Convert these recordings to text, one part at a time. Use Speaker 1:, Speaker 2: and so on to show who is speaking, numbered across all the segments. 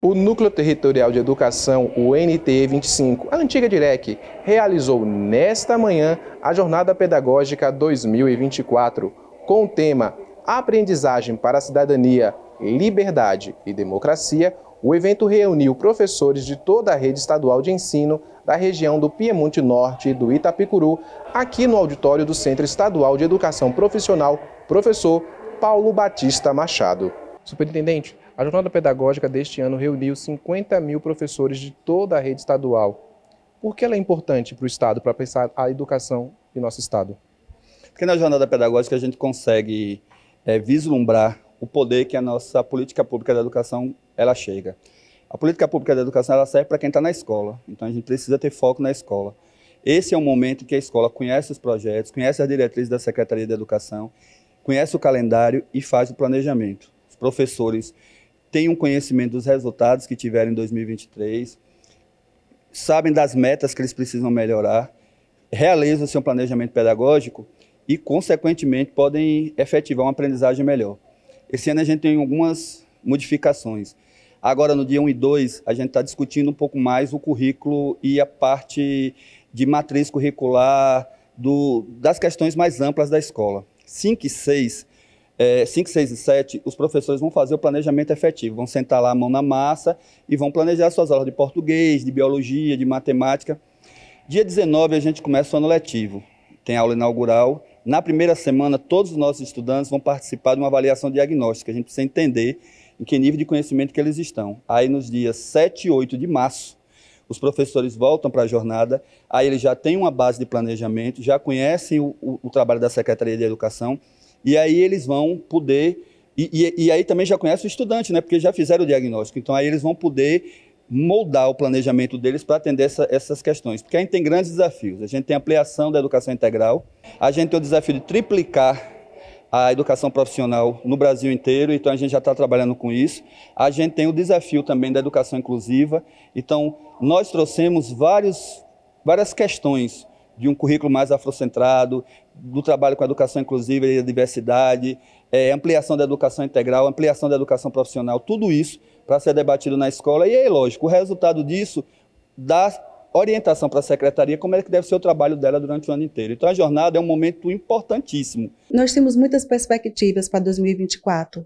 Speaker 1: O Núcleo Territorial de Educação, o NTE25, a antiga DIREC, realizou nesta manhã a Jornada Pedagógica 2024, com o tema Aprendizagem para a Cidadania, Liberdade e Democracia. O evento reuniu professores de toda a rede estadual de ensino da região do Piemonte Norte e do Itapicuru, aqui no auditório do Centro Estadual de Educação Profissional, professor Paulo Batista Machado. Superintendente, a jornada pedagógica deste ano reuniu 50 mil professores de toda a rede estadual. Por que ela é importante para o Estado, para pensar a educação de nosso Estado?
Speaker 2: Porque na jornada pedagógica a gente consegue é, vislumbrar o poder que a nossa política pública da educação ela chega. A política pública da educação ela serve para quem está na escola, então a gente precisa ter foco na escola. Esse é o momento em que a escola conhece os projetos, conhece as diretrizes da Secretaria de Educação, conhece o calendário e faz o planejamento. Os professores têm um conhecimento dos resultados que tiveram em 2023, sabem das metas que eles precisam melhorar, realizam seu planejamento pedagógico e, consequentemente, podem efetivar uma aprendizagem melhor. Esse ano a gente tem algumas modificações. Agora, no dia 1 e 2, a gente está discutindo um pouco mais o currículo e a parte de matriz curricular do, das questões mais amplas da escola. 5 e 6 é, 5, 6 e 7, os professores vão fazer o planejamento efetivo, vão sentar lá a mão na massa e vão planejar suas aulas de português, de biologia, de matemática. Dia 19 a gente começa o ano letivo, tem aula inaugural. Na primeira semana, todos os nossos estudantes vão participar de uma avaliação diagnóstica. A gente precisa entender em que nível de conhecimento que eles estão. Aí nos dias 7 e 8 de março, os professores voltam para a jornada, aí eles já têm uma base de planejamento, já conhecem o, o, o trabalho da Secretaria de Educação e aí eles vão poder. E, e, e aí também já conhece o estudante, né? Porque já fizeram o diagnóstico. Então aí eles vão poder moldar o planejamento deles para atender essa, essas questões. Porque a gente tem grandes desafios. A gente tem ampliação da educação integral, a gente tem o desafio de triplicar a educação profissional no Brasil inteiro, então a gente já está trabalhando com isso. A gente tem o desafio também da educação inclusiva, então nós trouxemos vários, várias questões de um currículo mais afrocentrado, do trabalho com a educação inclusiva e a diversidade, é, ampliação da educação integral, ampliação da educação profissional, tudo isso para ser debatido na escola. E é lógico, o resultado disso dá orientação para a secretaria como é que deve ser o trabalho dela durante o ano inteiro. Então a jornada é um momento importantíssimo.
Speaker 3: Nós temos muitas perspectivas para 2024.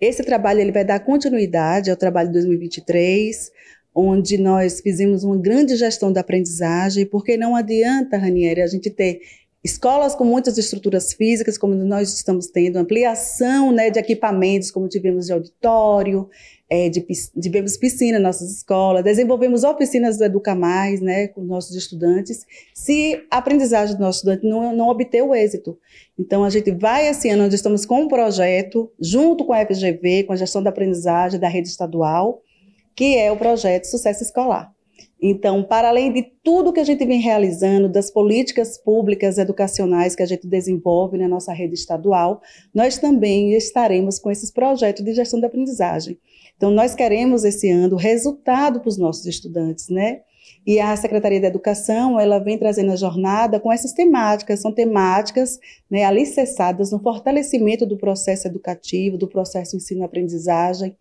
Speaker 3: Esse trabalho ele vai dar continuidade ao trabalho de 2023 onde nós fizemos uma grande gestão da aprendizagem, porque não adianta, Ranieri, a gente ter escolas com muitas estruturas físicas, como nós estamos tendo, ampliação né, de equipamentos, como tivemos de auditório, é, de, tivemos piscina nas nossas escolas, desenvolvemos oficinas do Educa Mais né, com nossos estudantes, se a aprendizagem do nosso estudante não, não o êxito. Então, a gente vai esse ano, onde estamos com um projeto, junto com a FGV, com a gestão da aprendizagem da rede estadual, que é o projeto Sucesso Escolar. Então, para além de tudo que a gente vem realizando, das políticas públicas educacionais que a gente desenvolve na nossa rede estadual, nós também estaremos com esses projetos de gestão de aprendizagem. Então, nós queremos esse ano resultado para os nossos estudantes, né? E a Secretaria da Educação, ela vem trazendo a jornada com essas temáticas, são temáticas né, alicerçadas no fortalecimento do processo educativo, do processo ensino-aprendizagem,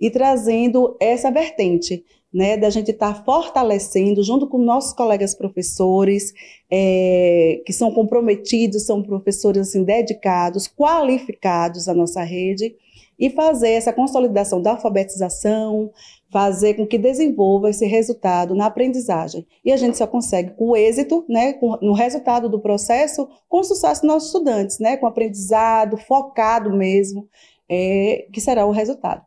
Speaker 3: e trazendo essa vertente, né, da gente estar tá fortalecendo junto com nossos colegas professores, é, que são comprometidos, são professores assim, dedicados, qualificados à nossa rede, e fazer essa consolidação da alfabetização, fazer com que desenvolva esse resultado na aprendizagem. E a gente só consegue com o êxito, né, com, no resultado do processo, com o sucesso dos nossos estudantes, né, com aprendizado focado mesmo, é, que será o resultado.